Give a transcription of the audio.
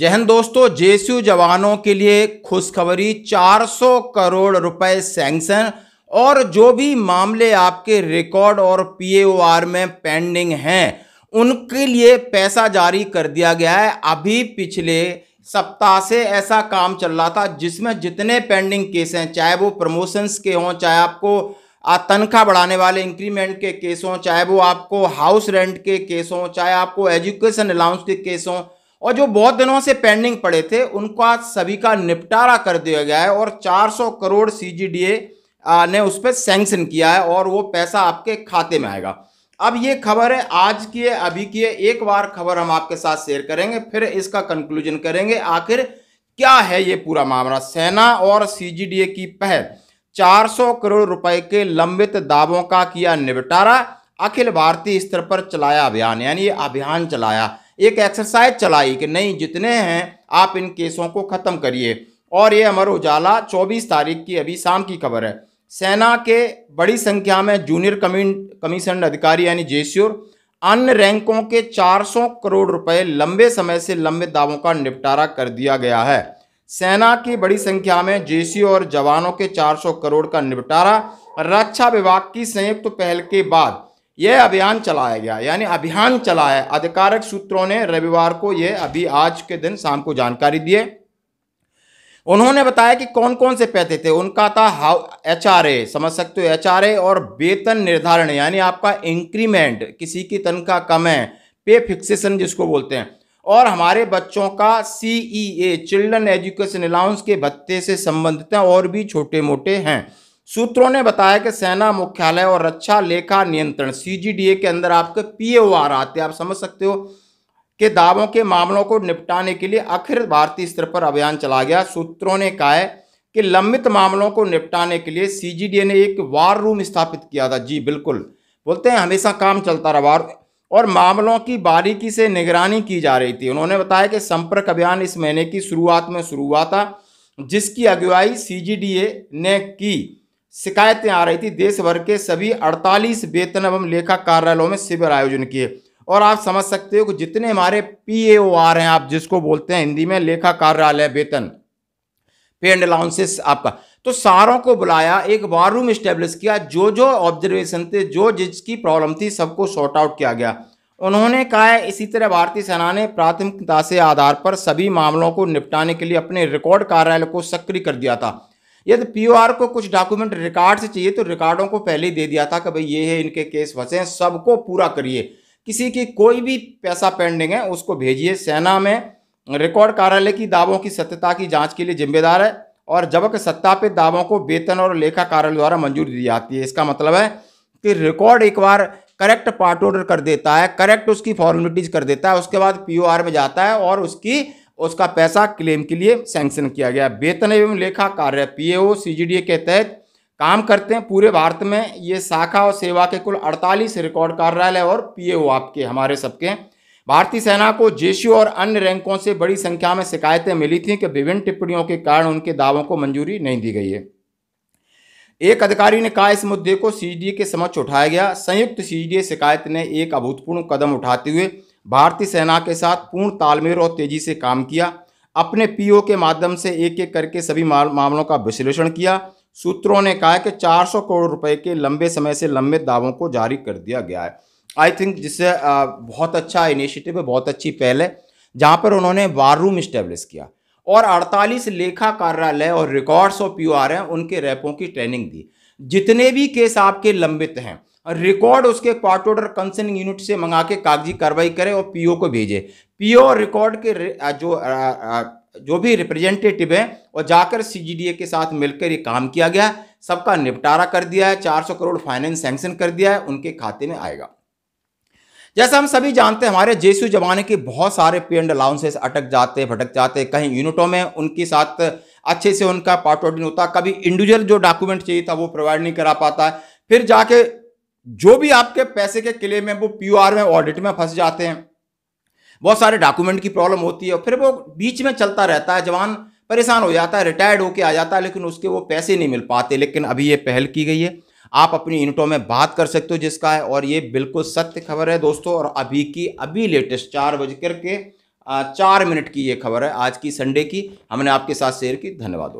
जहन दोस्तों जेसीयू जवानों के लिए खुशखबरी 400 करोड़ रुपए सैंक्शन और जो भी मामले आपके रिकॉर्ड और पीएओआर में पेंडिंग हैं उनके लिए पैसा जारी कर दिया गया है अभी पिछले सप्ताह से ऐसा काम चल रहा था जिसमें जितने पेंडिंग केस हैं चाहे वो प्रमोशंस के हों चाहे आपको तनख्वाह बढ़ाने वाले इंक्रीमेंट के केस हों चाहे वो आपको हाउस रेंट के केस हों चाहे आपको एजुकेशन अलाउंस के केस हों और जो बहुत दिनों से पेंडिंग पड़े थे उनका सभी का निपटारा कर दिया गया है और 400 करोड़ सीजीडीए ने उस पर सेंक्शन किया है और वो पैसा आपके खाते में आएगा अब ये खबर है आज की है अभी की है एक बार खबर हम आपके साथ शेयर करेंगे फिर इसका कंक्लूजन करेंगे आखिर क्या है ये पूरा मामला सेना और सी की पहल 400 करोड़ रुपए के लंबित दावों का किया निपटारा अखिल भारतीय स्तर पर चलाया अभियान यानी ये अभियान चलाया एक एक्सरसाइज चलाई कि नहीं जितने हैं आप इन केसों को ख़त्म करिए और ये अमर उजाला 24 तारीख की अभी शाम की खबर है सेना के बड़ी संख्या में जूनियर कमीशन अधिकारी यानी जेस्योर अन्य रैंकों के 400 करोड़ रुपए लंबे समय से लंबे दावों का निपटारा कर दिया गया है सेना की बड़ी संख्या में जेसी और जवानों के 400 करोड़ का निपटारा रक्षा विभाग की संयुक्त पहल के बाद यह अभियान चलाया गया यानी अभियान चलाया आधिकारिक सूत्रों ने रविवार को यह अभी आज के दिन शाम को जानकारी दिए उन्होंने बताया कि कौन कौन से पैसे थे उनका था हाउ एच समझ सकते हो एच और वेतन निर्धारण यानी आपका इंक्रीमेंट किसी की तनख्वाह कम है पे फिक्सेशन जिसको बोलते हैं और हमारे बच्चों का C E A children education allowance के भत्ते से संबंधित और भी छोटे मोटे हैं सूत्रों ने बताया कि सेना मुख्यालय और रक्षा लेखा नियंत्रण सीजीडीए के अंदर आपके पीएओआर आते हैं आप समझ सकते हो कि दावों के मामलों को निपटाने के लिए अखिल भारतीय स्तर पर अभियान चला गया सूत्रों ने कहा है कि लंबित मामलों को निपटाने के लिए सीजीडीए ने एक वार रूम स्थापित किया था जी बिल्कुल बोलते हैं हमेशा काम चलता रहा वार और मामलों की बारीकी से निगरानी की जा रही थी उन्होंने बताया कि संपर्क अभियान इस महीने की शुरुआत में शुरू हुआ था जिसकी अगुवाई सीजीडीए ने की शिकायतें आ रही थी देश भर के सभी 48 वेतन एवं लेखा कार्यालयों में शिविर आयोजन किए और आप समझ सकते हो कि जितने हमारे पी ए ओ आर हैं आप जिसको बोलते हैं हिंदी में लेखा कार्यालय वेतन पे एंड अलाउंसेस आपका तो सारों को बुलाया एक वार रूम स्टेब्लिश किया जो जो ऑब्जर्वेशन थे जो जिसकी प्रॉब्लम थी सबको शॉर्ट आउट किया गया उन्होंने कहा है इसी तरह भारतीय सेना ने प्राथमिकता से आधार पर सभी मामलों को निपटाने के लिए अपने रिकॉर्ड कार्यालय को सक्रिय कर दिया था यदि पीओआर को कुछ डॉक्यूमेंट रिकॉर्ड से चाहिए तो रिकॉर्डों को पहले ही दे दिया था कि भाई ये है इनके केस फंसे हैं सबको पूरा करिए किसी की कोई भी पैसा पेंडिंग है उसको भेजिए सेना में रिकॉर्ड कार्यालय की दावों की सत्यता की जाँच के लिए जिम्मेदार है और जबकि सत्तापित दावों को वेतन और लेखा कार्यालय द्वारा मंजूरी दी जाती है इसका मतलब है कि रिकॉर्ड एक बार करेक्ट पार्ट ऑर्डर कर देता है करेक्ट उसकी फॉर्मेलिटीज कर देता है उसके बाद पीओआर में जाता है और उसकी उसका पैसा क्लेम के लिए सैंक्शन किया गया वेतन एवं लेखा कार्य पी ए के तहत काम करते हैं पूरे भारत में ये शाखा और सेवा के कुल 48 रिकॉर्ड कार्यालय और पीएओ आपके हमारे सबके भारतीय सेना को जेसीओ और अन्य रैंकों से बड़ी संख्या में शिकायतें मिली थी कि विभिन्न टिप्पणियों के कारण उनके दावों को मंजूरी नहीं दी गई है एक अधिकारी ने कहा इस मुद्दे को सी के समक्ष उठाया गया संयुक्त सी शिकायत ने एक अभूतपूर्ण कदम उठाते हुए भारतीय सेना के साथ पूर्ण तालमेल और तेजी से काम किया अपने पीओ के माध्यम से एक एक करके सभी मामलों का विश्लेषण किया सूत्रों ने कहा कि 400 करोड़ रुपए के लंबे समय से लंबे दावों को जारी कर दिया गया है आई थिंक जिससे बहुत अच्छा इनिशिएटिव है बहुत अच्छी पहल है जहाँ पर उन्होंने वार रूम इस्टेब्लिश किया और 48 लेखा कार्यालय और रिकॉर्ड्स और पी हैं उनके रैपों की ट्रेनिंग दी जितने भी केस आपके लंबित हैं रिकॉर्ड उसके पार्ट ऑर्डर कंसर्निंग यूनिट से मंगा के कागजी कार्रवाई करे और पीओ को भेजे पीओ रिकॉर्ड के जो जो भी रिप्रेजेंटेटिव हैं और जाकर सीजीडीए के साथ मिलकर ये काम किया गया है सबका निपटारा कर दिया है 400 करोड़ फाइनेंस सैंक्शन कर दिया है उनके खाते में आएगा जैसा हम सभी जानते हैं हमारे जेसू जमाने के बहुत सारे पे एंड अलाउंसेस अटक जाते भटक जाते कहीं यूनिटों में उनके साथ अच्छे से उनका पार्ट ऑर्डिन होता कभी इंडिविजुअल जो डॉक्यूमेंट चाहिए था वो प्रोवाइड नहीं करा पाता फिर जाके जो भी आपके पैसे के क्लेम में वो पीओआर में ऑडिट में फंस जाते हैं बहुत सारे डॉक्यूमेंट की प्रॉब्लम होती है और फिर वो बीच में चलता रहता है जवान परेशान हो जाता है रिटायर्ड होके आ जाता है लेकिन उसके वो पैसे नहीं मिल पाते लेकिन अभी ये पहल की गई है आप अपनी यूनिटों में बात कर सकते हो जिसका है और ये बिल्कुल सत्य खबर है दोस्तों और अभी की अभी लेटेस्ट चार बज के चार मिनट की ये खबर है आज की संडे की हमने आपके साथ शेयर की धन्यवाद